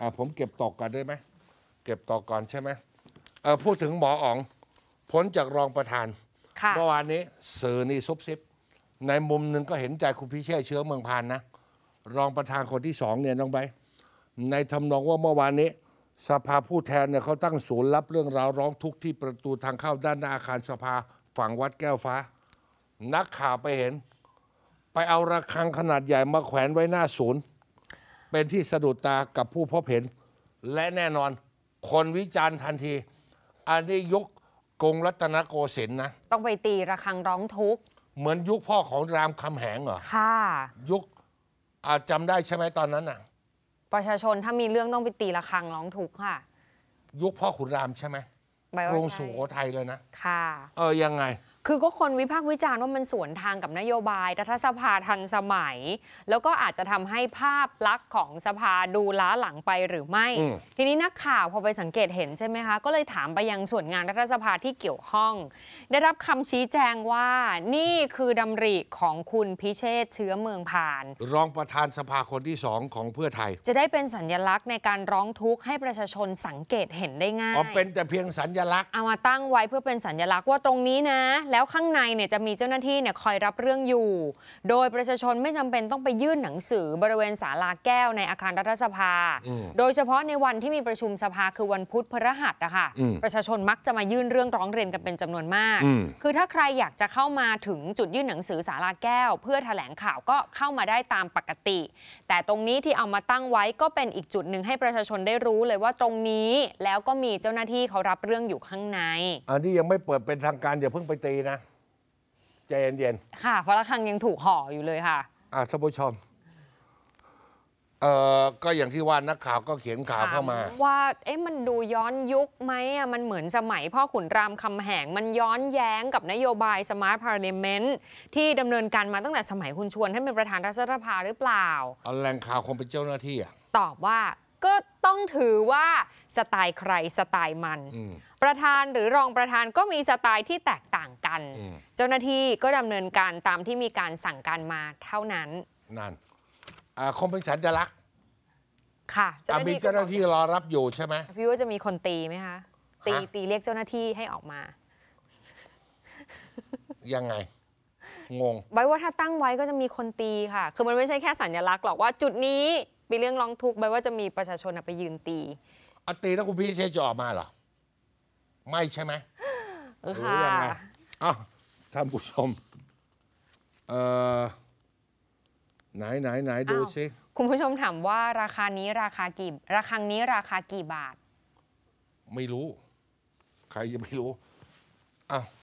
อ่าผมเก็บตกก่อนได้ไหม เก็บตกก่อนใช่ไหมเออพูดถึงหมออ๋อง พ้นจากรองประธานเมื่อวานนี้สื่อนี่ซุบซิบในมุมหนึ่งก็เห็นใจคุณพี่แช่เชื้อเมืองพานนะ รองประธานคนที่สองเนี่ยน้องใบในทำนองว่าเมื่อวานนี้สภาผู้แทนเนี่ยเขาตั้งศูนย์รับเรื่องราวร้องทุกข์ที่ประตูทางเข้าด้านหน้าอาคารสภา ฝั่งวัดแก้วฟ้า นักข่าวไปเห็น ไปเอาระฆังขนาดใหญ่มาแขวนไว้หน้าศูนย์เป็นที่สะดุดตากับผู้พบเห็น และแน่นอน คนวิจารณ์ทันที อันนี้ยุคกรุงรัตนโกสินทร์นะต้องไปตีระฆังร้องทุกข์เหมือนยุคพ่อของรามคำแหง เหรอค่ะ ยุคอาจำได้ใช่ไหมตอนนั้นน่ะประชาชนถ้ามีเรื่องต้องไปตีระฆังร้องทุกข์ค่ะ ยุคพ่อขุนรามใช่ไหมกรุงสุโขทัยเลยนะค่ะเออยังไงคือก็คนวิพากษ์วิจารณ์ว่ามันสวนทางกับนโยบายรัฐสภาทันสมัย แล้วก็อาจจะทำให้ภาพลักษณ์ของสภาดูล้าหลังไปหรือไม่ ทีนี้นักข่าวพอไปสังเกตเห็นใช่ไหมคะ ก็เลยถามไปยังส่วนงานรัฐสภาที่เกี่ยวข้อง ได้รับคำชี้แจงว่านี่คือดำริของคุณพิเชษเชื้อเมืองผ่านรองประธานสภาคนที่สองของเพื่อไทย จะได้เป็นสัญญลักษณ์ในการร้องทุกข์ให้ประชาชนสังเกตเห็นได้ง่ายอ๋อเป็นแต่เพียงสัญญลักษณ์เอามาตั้งไว้เพื่อเป็นสัญญลักษณ์ว่าตรงนี้นะแล้วข้างในเนี่ยจะมีเจ้าหน้าที่เนี่ยคอยรับเรื่องอยู่ โดยประชาชนไม่จำเป็นต้องไปยื่นหนังสือบริเวณศาลาแก้วในอาคารรัฐสภา โดยเฉพาะในวันที่มีประชุมสภาคือวันพุธพฤหัสนะคะประชาชนมักจะมายื่นเรื่องร้องเรียนกันเป็นจำนวนมาก คือถ้าใครอยากจะเข้ามาถึงจุดยื่นหนังสือศาลาแก้ว เพื่อถแถลงข่าวก็เข้ามาได้ตามปกติ แต่ตรงนี้ที่เอามาตั้งไว้ก็เป็นอีกจุดหนึ่งให้ประชาชนได้รู้เลยว่าตรงนี้แล้วก็มีเจ้าหน้าที่เขารับเรื่องอยู่ข้างใน อันนี้ยังไม่เปิดเป็นทางการอย่าเพิ่งไปตีนะใจเย็นค่ะ เพราะละครังยังถูกห่ออยู่เลยค่ะ อ่าท่านผู้ชมเอ่อ ก็อย่างที่ว่า นักข่าวก็เขียนข่าวเข้ามา ว่า เอ๊ะมันดูย้อนยุคไหมอ่ะมันเหมือนสมัยพ่อขุนรามคำแหง มันย้อนแย้งกับนโยบายสมาร์ทพาร์เ m เมนต์ที่ดำเนินการมาตั้งแต่สมัยคุณชวนท่านเป็นประธานรัฐสภาหรือเปล่าออาแรงข่าวคงเป็นเจ้าหน้าที่อ่ะตอบว่า ก็ต้องถือว่าสไตล์ใครสไตล์มัน ประธานหรือรองประธานก็มีสไตล์ที่แตกต่างกัน เจ้าหน้าที่ก็ดำเนินการตามที่มีการสั่งการมาเท่านั้นนั่นคงเป็นสัญลักษณ์ค่ะมีเจ้าหน้าที่รอรับอยู่ใช่ไหมพี่ว่าจะมีคนตีไหมคะตีตีเรียกเจ้าหน้าที่ให้ออกมายังไงงงไว้ว่าถ้าตั้งไว้ก็จะมีคนตีค่ะ คือมันไม่ใช่แค่สัญลักษณ์หรอกว่าจุดนี้มีเรื่องร้องทุกข์ไปว่าจะมีประชาชนไปยืนตี อตีแล้วคุณพี่เชจออกมาเหรอ ไม่ใช่ไหมหรือยังไงอ้าวท่านผู้ชม เออไหนไหนไหนดูซิคุณผู้ชมถามว่าราคานี้ราคากี่ราคานี้ราคากี่บาท ไม่รู้ ใครยังไม่รู้อ้าว